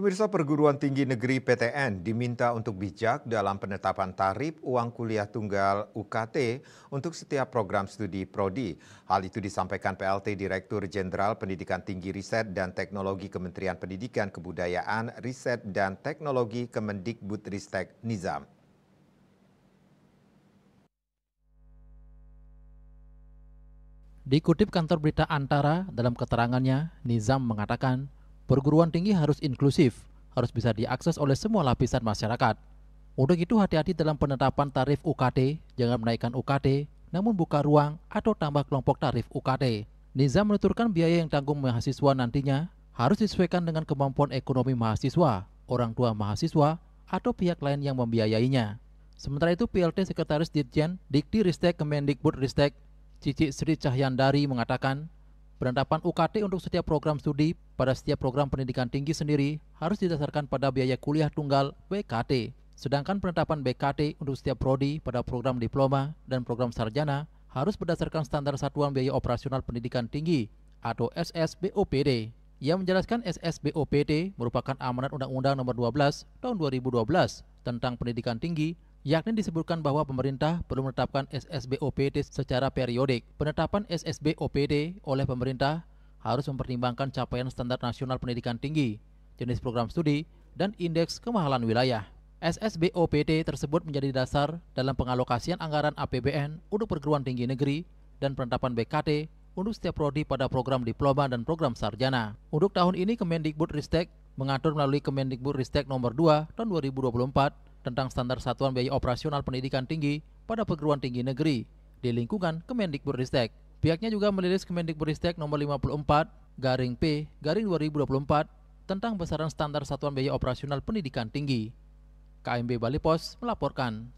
Pemirsa perguruan tinggi negeri PTN diminta untuk bijak dalam penetapan tarif uang kuliah tunggal UKT untuk setiap program studi prodi. Hal itu disampaikan PLT Direktur Jenderal Pendidikan Tinggi Riset dan Teknologi Kementerian Pendidikan Kebudayaan Riset dan Teknologi Kemendikbudristek Nizam. Dikutip kantor berita Antara dalam keterangannya, Nizam mengatakan perguruan tinggi harus inklusif, harus bisa diakses oleh semua lapisan masyarakat. Untuk itu hati-hati dalam penetapan tarif UKT, jangan menaikkan UKT, namun buka ruang atau tambah kelompok tarif UKT. Nizam menuturkan biaya yang tanggung mahasiswa nantinya harus disesuaikan dengan kemampuan ekonomi mahasiswa, orang tua mahasiswa, atau pihak lain yang membiayainya. Sementara itu PLT Sekretaris Dirjen Dikti Ristek Kemendikbud Ristek Cici Sri Cahyandari mengatakan Penetapan UKT untuk setiap program studi pada setiap program pendidikan tinggi sendiri harus didasarkan pada biaya kuliah tunggal BKT. Sedangkan penetapan BKT untuk setiap prodi pada program diploma dan program sarjana harus berdasarkan standar satuan biaya operasional pendidikan tinggi atau SSBOPD. Ia menjelaskan SSBOPD merupakan amanat Undang-Undang Nomor 12 Tahun 2012 tentang Pendidikan Tinggi yakni disebutkan bahwa pemerintah perlu menetapkan SSB OPD secara periodik. Penetapan SSB OPD oleh pemerintah harus mempertimbangkan capaian standar nasional pendidikan tinggi, jenis program studi, dan indeks kemahalan wilayah. SSB OPD tersebut menjadi dasar dalam pengalokasian anggaran APBN untuk perguruan tinggi negeri dan penetapan BKT untuk setiap prodi pada program diploma dan program sarjana. Untuk tahun ini Kemendikbud Ristek mengatur melalui Kemendikbud Ristek nomor 2 tahun 2024 tentang standar satuan biaya operasional pendidikan tinggi pada perguruan tinggi negeri di lingkungan Kemendikbudristek. Pihaknya juga merilis Kemendikbudristek nomor 54 garing P garing 2024 tentang besaran standar satuan biaya operasional pendidikan tinggi. KMB Bali Pos melaporkan.